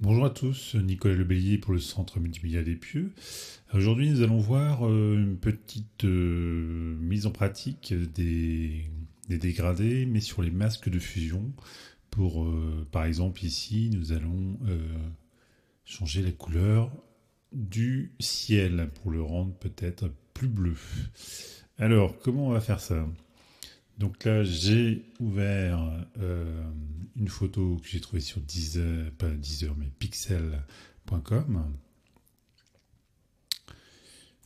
Bonjour à tous, Nicolas Lebellier pour le Centre Multimédia des Pieux. Aujourd'hui, nous allons voir euh, une petite euh, mise en pratique des, des, dégradés, mais sur les masques de fusion. Pour, euh, par exemple, ici, nous allons changer la couleur du ciel pour le rendre peut-être plus bleu. Alors, comment on va faire ça donc là, j'ai ouvert euh, une photo que j'ai trouvée sur Deezer, pas Deezer, mais pixel.com.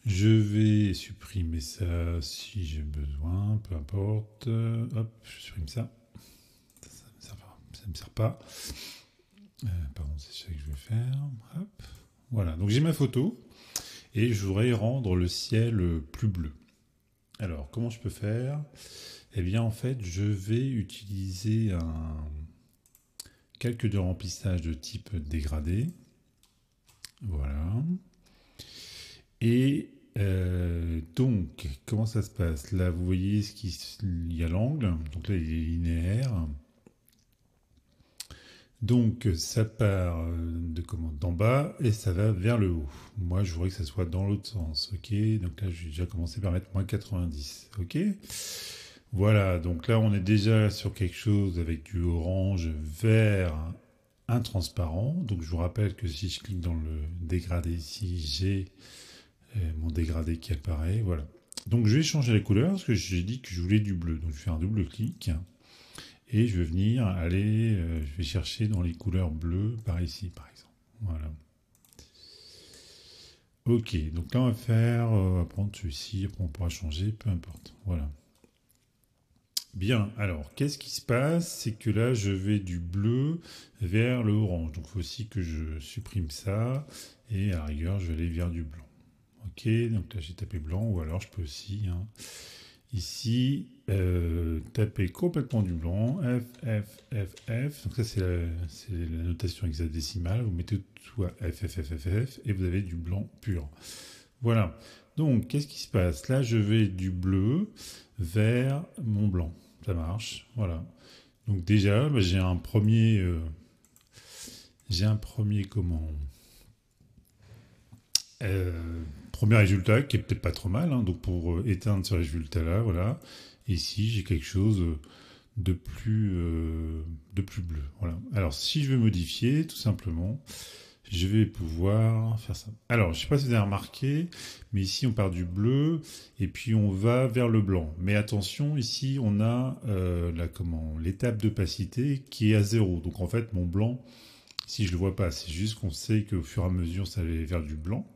Je vais supprimer ça si j'ai besoin, peu importe. Hop, je supprime ça. Ça ne me, sert pas. Euh, pardon, c'est ça que je vais faire. Voilà, donc j'ai ma photo et je voudrais rendre le ciel plus bleu. Alors, comment je peux faire eh bien, en fait, je vais utiliser un calque de remplissage de type dégradé. Voilà. Et euh, donc, comment ça se passe Là, vous voyez ce qu'il y a l'angle. Donc là, il est linéaire. Donc, ça part euh, de commande d'en bas et ça va vers le haut. Moi, je voudrais que ça soit dans l'autre sens. Ok, donc là, j'ai déjà commencé par mettre moins 90. Ok. Voilà, donc là on est déjà sur quelque chose avec du orange, vert, intransparent. Donc je vous rappelle que si je clique dans le dégradé ici, j'ai euh, mon dégradé qui apparaît. Voilà. Donc je vais changer les couleurs, parce que j'ai dit que je voulais du bleu. Donc je fais un double clic et je vais venir aller, euh, je vais chercher dans les couleurs bleues par ici par exemple. Voilà. Ok, donc là on va faire, euh, on prendre celui-ci, on pourra changer, peu importe. Voilà. Bien, alors qu'est-ce qui se passe C'est que là je vais du bleu vers le orange. Donc il faut aussi que je supprime ça et à rigueur je vais aller vers du blanc. Ok, donc là j'ai tapé blanc ou alors je peux aussi hein, ici euh, taper complètement du blanc. F, F, F, F. Donc ça c'est la, notation hexadécimale. Vous mettez tout à F, F, F, F, F et vous avez du blanc pur. Voilà. Donc, qu'est-ce qui se passe Là, je vais du bleu vers mon blanc. Ça marche, voilà. Donc déjà, bah, j'ai un premier... Euh, j'ai un premier comment... Euh, premier résultat qui est peut-être pas trop mal. Hein. donc pour euh, éteindre ce résultat-là, voilà. Ici, j'ai quelque chose de plus, de plus bleu. Voilà. Alors si je veux modifier, tout simplement, je vais pouvoir faire ça. Alors, je ne sais pas si vous avez remarqué, mais ici on part du bleu et puis on va vers le blanc. Mais attention, ici on a euh, l'étape d'opacité qui est à zéro. Donc en fait, mon blanc, si je ne le vois pas, c'est juste qu'on sait qu'au fur et à mesure ça va vers du blanc.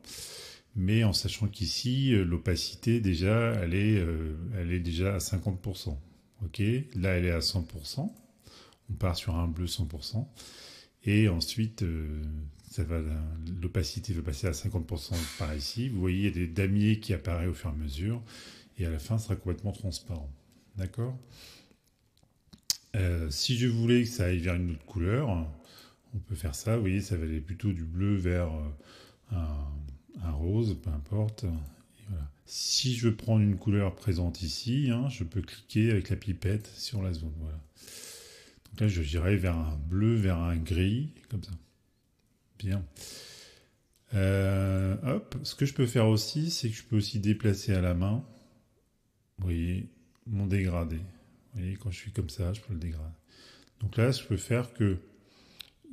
Mais en sachant qu'ici, euh, l'opacité déjà, elle est, euh, elle est déjà à 50%. Ok, là elle est à 100%. On part sur un bleu 100%. Et ensuite, L'opacité va passer à 50% par ici. Vous voyez, il y a des damiers qui apparaissent au fur et à mesure. Et à la fin, ce sera complètement transparent. D'accord euh, Si je voulais que ça aille vers une autre couleur, on peut faire ça. Vous voyez, ça va aller plutôt du bleu vers euh, un, rose, peu importe. Si je veux prendre une couleur présente ici, hein, je peux cliquer avec la pipette sur la zone. Donc là, je dirais vers un bleu, vers un gris, comme ça. Euh, hop, ce que je peux faire aussi, c'est que je peux aussi déplacer à la main, voyez, mon dégradé. Vous voyez, quand je suis comme ça, je peux le dégrader. Donc là, je peux faire que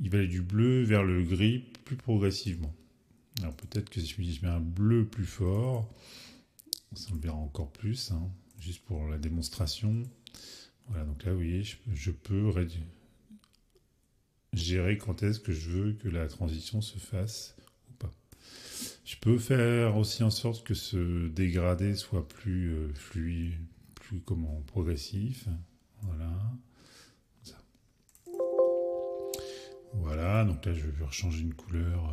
il va aller du bleu vers le gris plus progressivement. Alors peut-être que si je mets un bleu plus fort, ça le verra encore plus, hein. juste pour la démonstration. Voilà, donc là, vous voyez, je peux réduire gérer quand est-ce que je veux que la transition se fasse ou pas. Je peux faire aussi en sorte que ce dégradé soit plus euh, fluide, plus comment progressif. Voilà. Voilà, donc là je vais rechanger une couleur.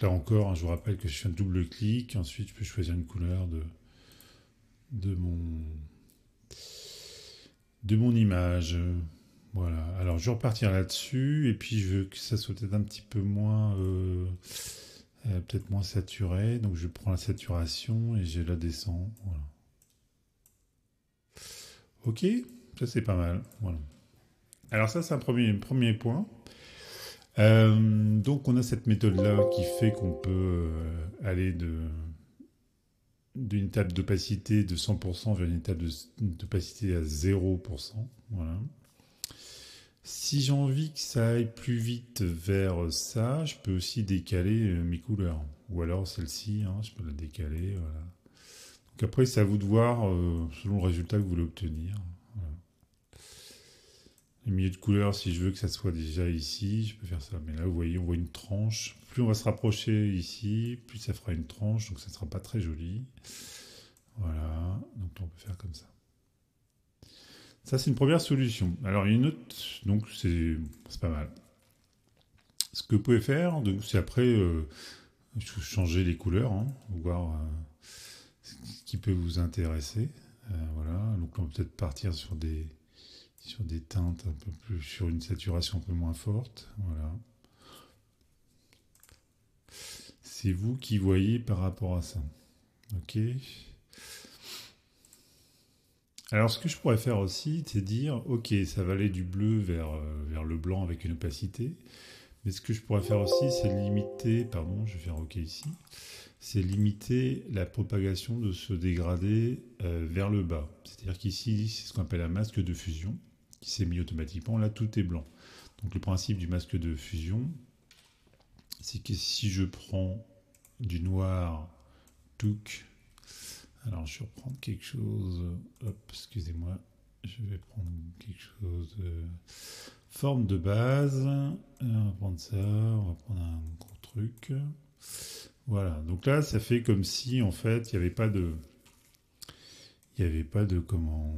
Euh. là encore, hein, je vous rappelle que je fais un double clic, ensuite je peux choisir une couleur de, de mon de mon image. Voilà, alors je vais repartir là-dessus, et puis je veux que ça soit peut-être un petit peu moins... Euh, euh, peut-être moins saturé, donc je prends la saturation et je la descends, voilà. Ok, ça c'est pas mal, voilà. Alors ça c'est un premier, premier point. Euh, donc on a cette méthode-là qui fait qu'on peut aller de d'une table d'opacité de 100% vers une table d'opacité à 0%. Voilà. Si j'ai envie que ça aille plus vite vers ça, je peux aussi décaler euh, mes couleurs. Ou alors celle-ci, hein, je peux la décaler. Donc après, c'est à vous de voir euh, selon le résultat que vous voulez obtenir. Les milieux de couleurs, si je veux que ça soit déjà ici, je peux faire ça. Mais là, vous voyez, on voit une tranche. Plus on va se rapprocher ici, plus ça fera une tranche, donc ça ne sera pas très joli. Voilà, donc on peut faire comme ça. Ça, c'est une première solution. Alors, il y a une autre, donc c'est pas mal. Ce que vous pouvez faire, c'est après euh, changer les couleurs, hein, voir euh, ce qui peut vous intéresser. Euh, voilà, donc on peut peut-être partir sur des sur des teintes un peu plus, sur une saturation un peu moins forte. Voilà. C'est vous qui voyez par rapport à ça. Ok. Alors, ce que je pourrais faire aussi, c'est dire, OK, ça va aller du bleu vers, euh, vers le blanc avec une opacité. Mais ce que je pourrais faire aussi, c'est limiter, pardon, je vais faire OK ici, c'est limiter la propagation de ce dégradé euh, vers le bas. C'est-à-dire qu'ici, c'est ce qu'on appelle un masque de fusion qui s'est mis automatiquement. Là, tout est blanc. Donc, le principe du masque de fusion, c'est que si je prends du noir, touc, alors, je vais reprendre quelque chose. Hop, excusez-moi. Je vais prendre quelque chose de euh, forme de base. Euh, on va prendre ça. On va prendre un gros truc. Voilà. Donc là, ça fait comme si, en fait, il n'y avait pas de. Il n'y avait pas de comment.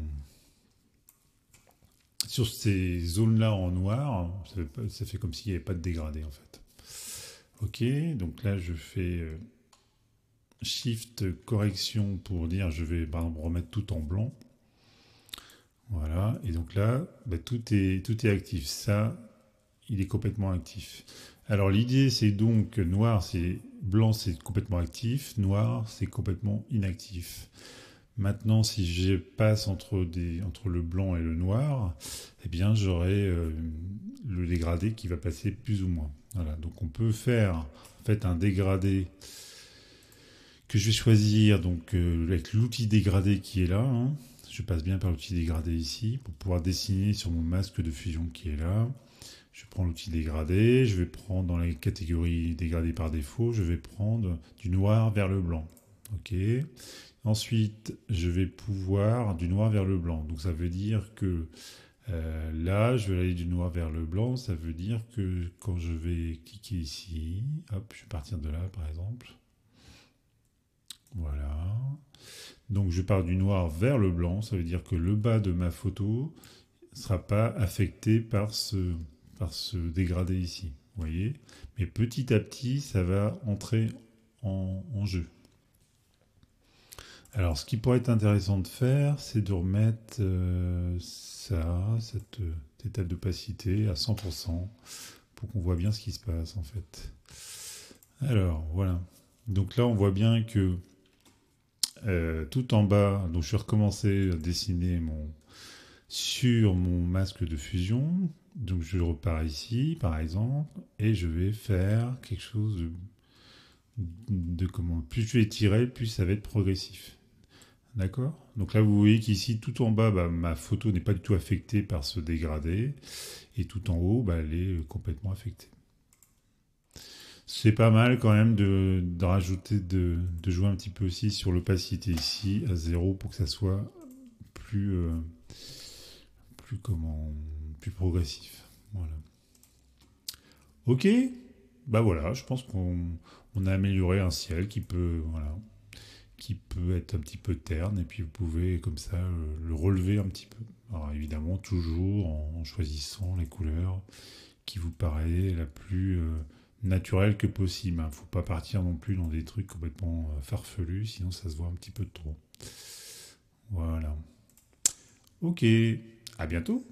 Sur ces zones-là en noir, ça fait, ça fait comme s'il n'y avait pas de dégradé, en fait. Ok. Donc là, je fais. Euh, Shift correction pour dire je vais remettre tout en blanc. Voilà, et donc là, bah, tout, est, tout est actif. Ça, il est complètement actif. Alors l'idée c'est donc noir c'est blanc c'est complètement actif, noir c'est complètement inactif. Maintenant si je passe entre, des, entre le blanc et le noir, eh bien j'aurai euh, le dégradé qui va passer plus ou moins. Voilà, donc on peut faire en fait un dégradé que je vais choisir donc euh, avec l'outil dégradé qui est là. Hein. Je passe bien par l'outil dégradé ici pour pouvoir dessiner sur mon masque de fusion qui est là. Je prends l'outil dégradé, je vais prendre dans la catégorie dégradé par défaut, je vais prendre du noir vers le blanc. OK. Ensuite, je vais pouvoir du noir vers le blanc. Donc ça veut dire que euh, là, je vais aller du noir vers le blanc. Ça veut dire que quand je vais cliquer ici, hop, je vais partir de là par exemple. Voilà. Donc je pars du noir vers le blanc, ça veut dire que le bas de ma photo ne sera pas affecté par ce, par ce dégradé ici. Vous voyez Mais petit à petit, ça va entrer en, jeu. Alors ce qui pourrait être intéressant de faire, c'est de remettre euh, ça, cette, cette euh, d'opacité à 100% pour qu'on voit bien ce qui se passe en fait. Alors voilà. Donc là on voit bien que euh, tout en bas, donc je vais recommencer à dessiner mon, sur mon masque de fusion. Donc je repars ici, par exemple, et je vais faire quelque chose de, comment. Plus je vais tirer, plus ça va être progressif. D'accord Donc là, vous voyez qu'ici, tout en bas, bah, ma photo n'est pas du tout affectée par ce dégradé, et tout en haut, bah, elle est complètement affectée. C'est pas mal quand même de, rajouter, de, jouer un petit peu aussi sur l'opacité ici à zéro pour que ça soit plus, euh, plus comment, plus progressif. Voilà. Ok, bah voilà, je pense qu'on a amélioré un ciel qui peut, voilà, qui peut être un petit peu terne et puis vous pouvez comme ça euh, le relever un petit peu. Alors évidemment toujours en choisissant les couleurs qui vous paraît la plus euh, naturel que possible. Hein. Faut pas partir non plus dans des trucs complètement euh, farfelus, sinon ça se voit un petit peu trop. Voilà. Ok, à bientôt